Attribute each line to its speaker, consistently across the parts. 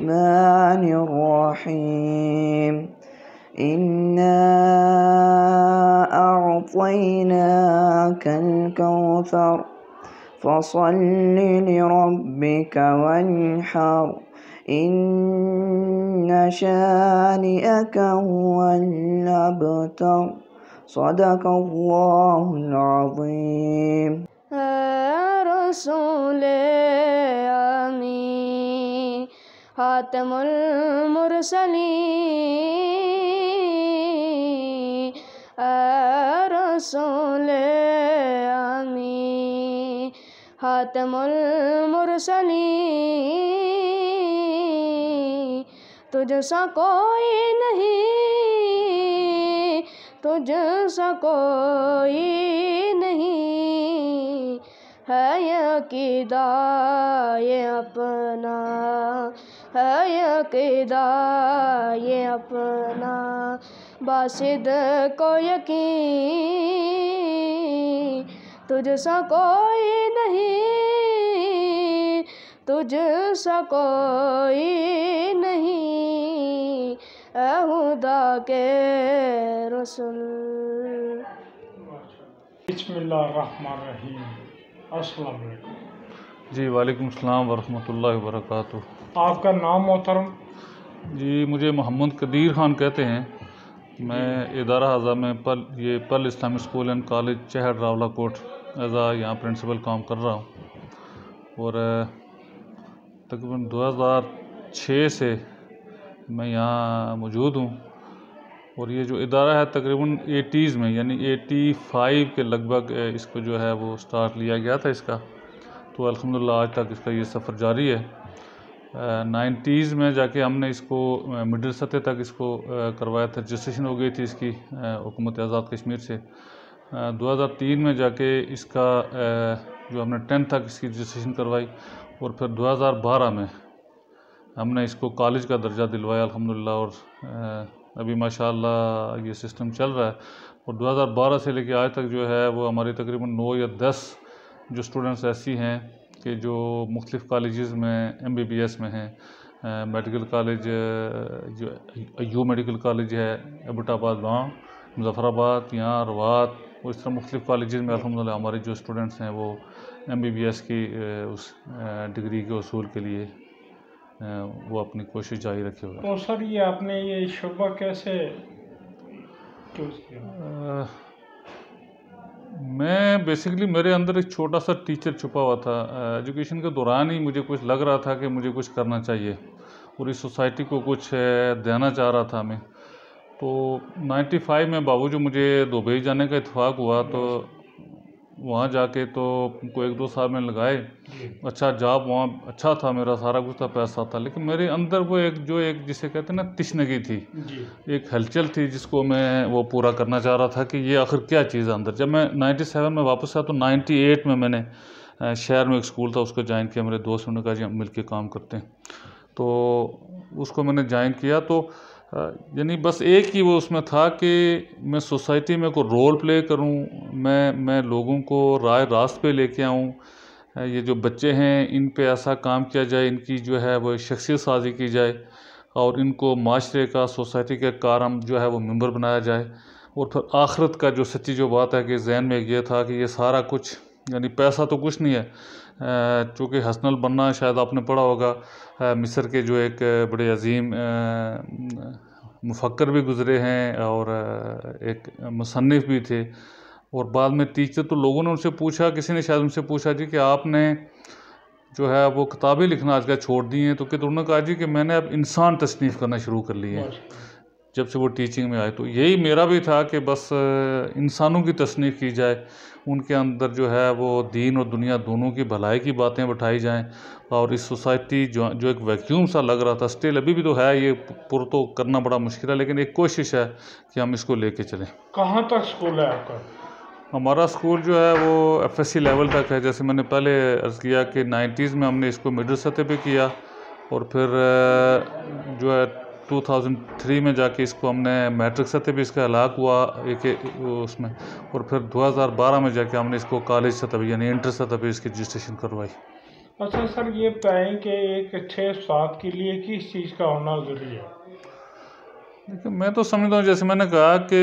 Speaker 1: الرحمن الرحيم إنا أعطيناك الكوثر فصل لربك وانحر إن شانئك هو الأبتر صدق الله العظيم يا رسول آمين खातमुल मुरसलीन रसूल आमी खातमुल मुरसलीन तुझसा कोई नहीं तुझसा कोई नहीं है अकीदा ये अपना है अकेदा ये अपना बासिद को यकीन तुझसा कोई नहीं तुझसा कोई नहीं अहुदा के रसुल बसमीम जी वालेकुम अस्सलाम वरहमतुल्लाहि वबरकatuh आपका नाम मोहतरम जी मुझे मोहम्मद कदीर खान कहते हैं मैं इदारा हाजा में पल ये पल इस्लामिक स्कूल एंड कॉलेज चहर रावला कोट एज़ा यहाँ प्रिंसिपल काम कर रहा हूँ और तकरीबन 2006 से मैं यहाँ मौजूद हूँ और ये जो इदारा है तकरीबन 80s में यानी 85 के लगभग इसको जो है वो स्टार्ट लिया गया था इसका तो अलहमदिल्ला आज तक इसका ये सफ़र जारी है नाइन्टीज़ में जाके हमने इसको मिडिल सतह तक इसको करवाया था रजिस्ट्रेशन हो गई थी इसकी हुकूमत आज़ाद कश्मीर से 2003 में जाके इसका जो हमने टेंथ तक इसकी रजिस्ट्रेशन करवाई और फिर 2012 में हमने इसको कॉलेज का दर्जा दिलवाया अल्हम्दुलिल्लाह और अभी माशाल्लाह ये सिस्टम चल रहा है और 2012 से लेके आज तक जो है वो हमारी तकरीबन नौ या दस जो स्टूडेंट्स ऐसी हैं कि जो मुख्तफ़ कॉलेज़ में एम बी बी एस में हैं मेडिकल कॉलेज जो यू मेडिकल कॉलेज है एबुटाबाद गाँव मुजफ़राबाद यहाँ रवात और इस तरह मुख्त कॉलेज में अलहमदिल्ला हमारे जो स्टूडेंट्स हैं वो एम बी बी एस की उस डिग्री के असूल के लिए वो अपनी कोशिश जारी रखी हुई तो सर ये आपने ये शुबा कैसे मैं बेसिकली मेरे अंदर एक छोटा सा टीचर छुपा हुआ था एजुकेशन के दौरान ही मुझे कुछ लग रहा था कि मुझे कुछ करना चाहिए पूरी सोसाइटी को कुछ देना चाह रहा था मैं तो 95 में बाबूजी मुझे दुबई जाने का इतफाक़ हुआ तो वहाँ जाके तो हमको एक दो साल में लगाए अच्छा जॉब वहाँ अच्छा था मेरा सारा कुछ था पैसा था लेकिन मेरे अंदर वो एक जो एक जिसे कहते हैं ना तिश्नगी थी एक हलचल थी जिसको मैं वो पूरा करना चाह रहा था कि ये आखिर क्या चीज़ है अंदर जब मैं 97 में वापस आया तो 98 में मैंने शहर में एक स्कूल था उसको ज्वाइन किया मेरे दोस्त उन्होंने कहा जी हम मिल काम करते हैं तो उसको मैंने ज्वाइन किया तो हाँ, यानी बस एक ही वो उसमें था कि मैं सोसाइटी में कोई रोल प्ले करूं मैं मैं लोगों को राय रास्त पे लेके आऊं ये जो बच्चे हैं इन पे ऐसा काम किया जाए इनकी जो है वो शख्सियत साजी की जाए और इनको माशरे का सोसाइटी के कारम जो है वो मेम्बर बनाया जाए और फिर आखरत का जो सच्ची जो बात है कि जहन में ये था कि ये सारा कुछ यानी पैसा तो कुछ नहीं है चूँकि हसनल बन्ना शायद आपने पढ़ा होगा मिस्र के जो एक बड़े अज़ीम मुफक्र भी गुज़रे हैं और एक मुसनफ़ भी थे और बाद में टीचर तो लोगों ने उनसे पूछा किसी ने शायद उनसे पूछा जी कि आपने जो है वो किताबें लिखना आजकल छोड़ दी हैं तो कि तो उन्होंने कहा जी कि मैंने अब इंसान तसनीफ़ करना शुरू कर लिया है जब से वो टीचिंग में आए तो यही मेरा भी था कि बस इंसानों की तस्नीफ की जाए उनके अंदर जो है वो दीन और दुनिया दोनों की भलाई की बातें बैठाई जाएं और इस सोसाइटी जो जो एक वैक्यूम सा लग रहा था स्टिल अभी भी तो है ये पुर तो करना बड़ा मुश्किल है लेकिन एक कोशिश है कि हम इसको ले कर चलें कहाँ तक स्कूल है आपका हमारा स्कूल जो है वो एफ लेवल तक है जैसे मैंने पहले अर्ज़ किया कि नाइन्टीज़ में हमने इसको मिडिल सतह पर किया और फिर जो है 2003 में जाके इसको हमने मैट्रिक सतह भी इसका हलाक हुआ एक उसमें और फिर 2012 में जाके हमने इसको कॉलेज सतह पर यानी इंटर सतह भी इसकी रजिस्ट्रेशन करवाई अच्छा सर ये बताएं कि एक छः सात के लिए किस चीज़ का होना ज़रूरी है देखिए मैं तो समझता हूँ जैसे मैंने कहा कि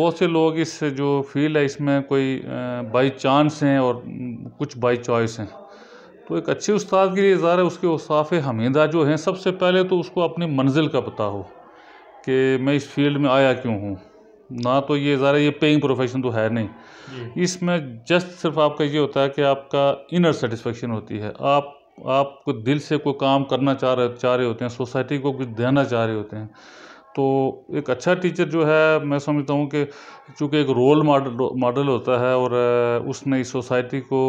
Speaker 1: बहुत से लोग इस जो फील्ड है इसमें कोई बाई चांस हैं और कुछ बाई चॉइस हैं तो एक अच्छे उस्ताद के लिए इज़ार है उसके उसाफ हमीदा जो हैं सबसे पहले तो उसको अपनी मंजिल का पता हो कि मैं इस फील्ड में आया क्यों हूँ ना तो ये ज़ारा ये पेइंग प्रोफेशन तो है नहीं इसमें जस्ट सिर्फ आपका ये होता है कि आपका इनर सेटिस्फेक्शन होती है आप आपको दिल से कोई काम करना चाह रहे चाह रहे होते हैं सोसाइटी को कुछ देना चाह रहे होते हैं तो एक अच्छा टीचर जो है मैं समझता हूँ कि चूँकि एक रोल मॉडल मॉडल होता है और उसने इस सोसाइटी को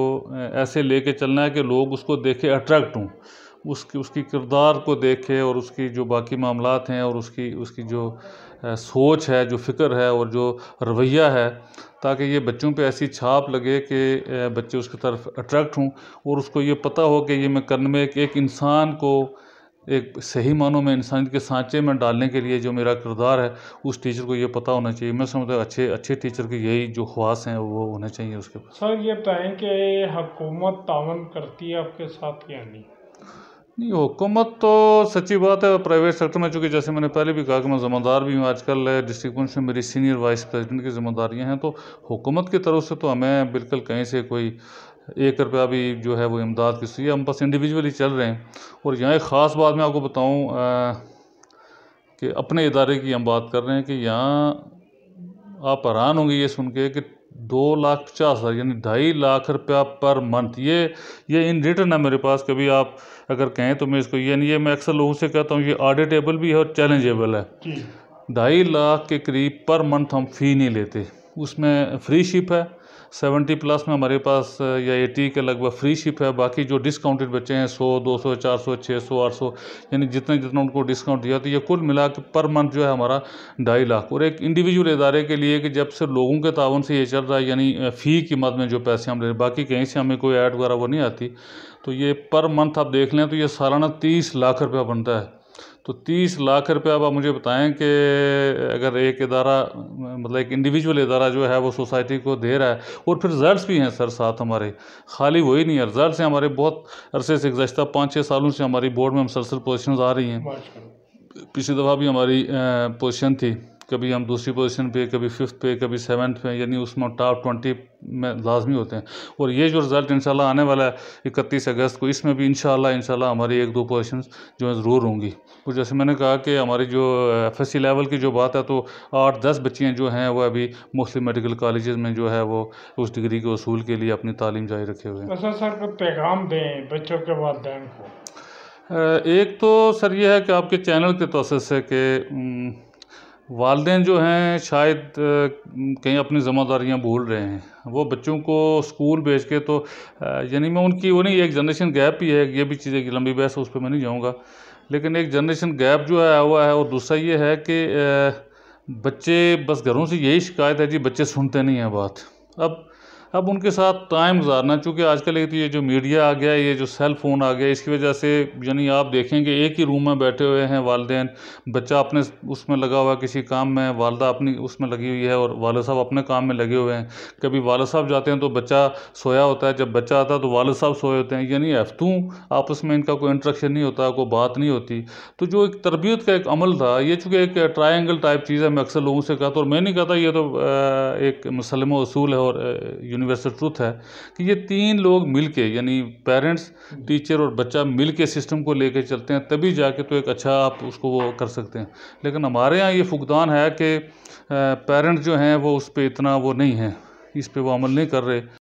Speaker 1: ऐसे लेके चलना है कि लोग उसको देखे अट्रैक्ट हों उसकी उसकी किरदार को देखे और उसकी जो बाकी मामला हैं और उसकी उसकी जो सोच है जो फ़िक्र है और जो रवैया है ताकि ये बच्चों पे ऐसी छाप लगे कि बच्चे उसकी तरफ अट्रैक्ट हों और उसको ये पता हो कि ये मैं करने में एक इंसान को एक सही मानों में इंसानियत के सांचे में डालने के लिए जो मेरा किरदार है उस टीचर को ये पता होना चाहिए मैं समझता हूँ अच्छे अच्छे टीचर की यही जो ख्वास हैं वो होने चाहिए उसके पास सर ये बताएं कि हुकूमत तावन करती है आपके साथ या नहीं नहीं हुकूमत तो सच्ची बात है प्राइवेट सेक्टर में चूँकि जैसे मैंने पहले भी कहा कि मैं ज़िम्मेदार भी हूँ आजकल डिस्ट्रिक्ट पुलिस में मेरी सीनियर वाइस प्रेसिडेंट की जिम्मेदारियाँ हैं तो हुकूमत की तरफ से तो हमें बिल्कुल कहीं से कोई एक रुपया भी जो है वो इमदाद की सी हम बस इंडिविजुअली चल रहे हैं और यहाँ एक ख़ास बात मैं आपको बताऊँ कि अपने इदारे की हम बात कर रहे हैं कि यहाँ आप हैरान होंगे ये सुन के कि दो लाख पचास हज़ार यानी ढाई लाख रुपया पर मंथ ये ये इन रिटर्न है मेरे पास कभी आप अगर कहें तो मैं इसको यानी ये मैं अक्सर लोगों से कहता हूँ ये ऑडिटेबल भी है और चैलेंजेबल है ढाई लाख के करीब पर मंथ हम फ़ी नहीं लेते उसमें फ्री शिप है सेवेंटी प्लस में हमारे पास या एटी के लगभग फ्री शिप है बाकी जो डिस्काउंटेड बच्चे हैं सौ दो सौ चार सौ छः सौ आठ सौ यानी जितने जितना उनको डिस्काउंट दिया तो ये कुल मिला के पर मंथ जो है हमारा ढाई लाख और एक इंडिविजुअल इदारे के लिए कि जब से लोगों के तावन से ये चल रहा है यानी फ़ी की मद में जो पैसे हम ले रहे बाकी कहीं से हमें कोई ऐड वगैरह वो नहीं आती तो ये पर मंथ आप देख लें तो ये सालाना तीस लाख रुपया बनता है तो तीस लाख रुपये अब आप मुझे बताएं कि अगर एक अदारा मतलब एक इंडिविजुअल इदारा जो है वो सोसाइटी को दे रहा है और फिर रिज़ल्ट भी हैं सर साथ हमारे खाली वही नहीं है रिज़ल्ट हैं हमारे बहुत अरसे से गुजशत पाँच छः सालों से हमारी बोर्ड में मुसलसल पोजिशन आ रही हैं पिछली दफ़ा भी हमारी पोजिशन थी कभी हम दूसरी पोजीशन पे कभी फिफ्थ पे कभी सेवन्थ पे यानी उसमें टॉप ट्वेंटी में लाजमी होते हैं और ये जो रिज़ल्ट इंशाल्लाह आने वाला है इकतीस अगस्त को इसमें भी इंशाल्लाह इंशाल्लाह हमारी एक दो पोजीशन जो है ज़रूर होंगी और तो जैसे मैंने कहा कि हमारी जो एफ एस सी लेवल की जो बात है तो आठ दस बच्चियाँ जो हैं वो अभी मुस्लिम मेडिकल कॉलेज में जो है वो उस डिग्री के असूल के लिए अपनी तालीम जारी रखे हुए हैं अच्छा सर को पैगाम दें बच्चों के वाले को एक तो सर यह है कि आपके चैनल के तोसर से कि वालदे जो हैं शायद कहीं अपनी ज़िम्मेदारियाँ भूल रहे हैं वो बच्चों को स्कूल भेज के तो यानी मैं उनकी वो नहीं एक जनरेशन गैप ही है ये भी चीज़ें एक लंबी बहस उस पर मैं नहीं जाऊँगा लेकिन एक जनरेशन गैप जो है हुआ है और दूसरा ये है कि बच्चे बस घरों से यही शिकायत है जी बच्चे सुनते नहीं हैं बात अब अब उनके साथ टाइम गुजारना चूँकि आजकल एक तो ये जो मीडिया आ गया ये जो सेल फ़ोन आ गया इसकी वजह से यानी आप देखेंगे एक ही रूम में बैठे हुए हैं वालदेन बच्चा अपने उसमें लगा हुआ है किसी काम में वालदा अपनी उसमें लगी हुई है और वालद साहब अपने काम में लगे हुए हैं कभी वाल साहब जाते हैं तो बच्चा सोया होता है जब बच्चा आता है तो वाल साहब सोए होते हैं यानी हफ्तों आपस में इनका कोई इंट्रक्शन नहीं होता कोई बात नहीं होती तो जो एक तरबियत का एक अमल था ये चूँकि एक ट्राइंगल टाइप चीज़ है मैं अक्सर लोगों से कहता और मैं नहीं कहता ये तो एक मुसलम असूल है और यूनि यूनिवर्सल ट्रूथ है कि ये तीन लोग मिल के यानी पेरेंट्स हम्म। टीचर और बच्चा मिल के सिस्टम को लेके चलते हैं तभी जाके तो एक अच्छा आप उसको वो कर सकते हैं लेकिन हमारे यहाँ ये फुकदान है कि पेरेंट्स जो हैं वो उस पर इतना वो नहीं है इस पर वो अमल नहीं कर रहे